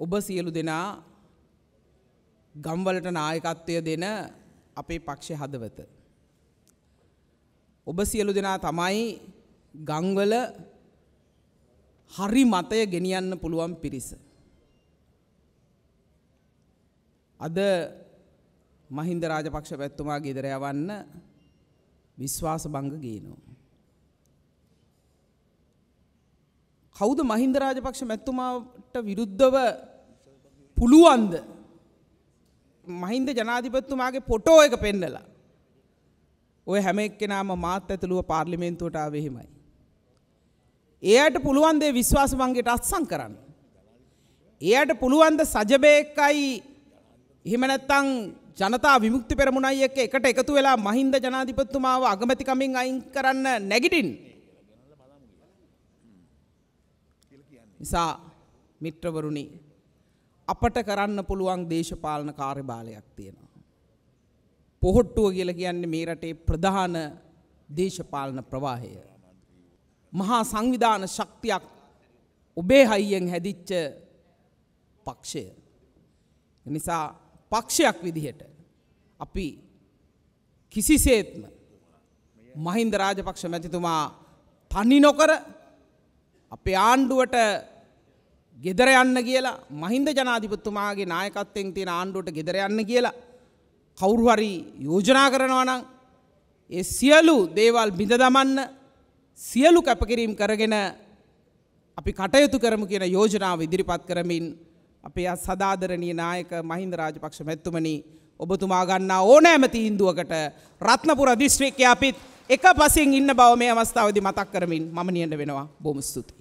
ඔබ සියලු දෙනා ගම්වලට නායකත්වය දෙන අපේ පක්ෂ හදවත. ඔබ සියලු දෙනා තමයි ගංවල හරි මතය ගෙනියන්න පුළුවන් පිරිස. අද මහින්ද රාජපක්ෂ පැත්තුමා ගෙදර යවන්න විශ්වාස බංග ගේනවා. කෞුද මහින්ද රාජපක්ෂ මැත්තුමාට විරුද්ධව පුළුවන්ද මහින්ද ජනාධිපත්තුමාගේ පොටෝ එක පෙන්නලා ඔය හැම එක්කෙනම මාත් ඇතුළුව පාර්ලිමේන්තුවට ආවෙහෙමයි. එයට පුළුවන්දේ විශ්වාස වන්ගේට අත්සං කරන්න. එයට පුළුවන්ද සජබයකයි එහෙමනැත්තං ජනතා විමුක්ති පෙරමුණයි එක එකට එකතු වෙලා මහින්ද ජනාධිපත්තුමාව අගමැතිකමින් අයින් කරන්න නැගිටින්. නිසා මිත්‍රවරුනි අපට කරන්න පුළුවන් දේශපාලන කාර්යබාලයක් තියෙනවා. පොහොට්ටුව කියලා කියන්නේ මේ රටේ ප්‍රධාන දේශපාලන ප්‍රවාහය. මහා සංවිධාන ශක්තියක් ඔබේ හයියෙන් හැදිච්ච පක්ෂය. නිසා පක්ෂයක් විදිහට අපි කිසිසේත්ම මහින්ද රාජපක්ෂ මැතිතුමා තනි නොකර අපේ ආණ්ඩුවට ගෙදර යන්න කියලා මහින්ද ජනාධිපත්තුමාගේ නායකත්තෙන් තියෙන ආණ්ඩුවට ගෙදර යන්න කියලා කවුරුහරි යෝජනා කරනවා නම් ඒ සියලු දේවල් බිඳ දමන්න සියලු කැපකිරීම් කරගෙන අපි කටයුතු කරමු කියන යෝජනාව ඉදිරිපත් කරමින් අපේ සදාදරණීය නායක මහින්ද රාජපක්ෂ මැතිතුමනි ඔබතුමා ගන්නා ඕනෑම තීන්දුවකට රත්නපුර දිස්ත්‍රික්කයේ අපිත් එකපසින් ඉන්න බව මේ අවස්ථාවේදී මතක් කරමින් මම නියඳ වෙනවා බොහොම ස්තුතියි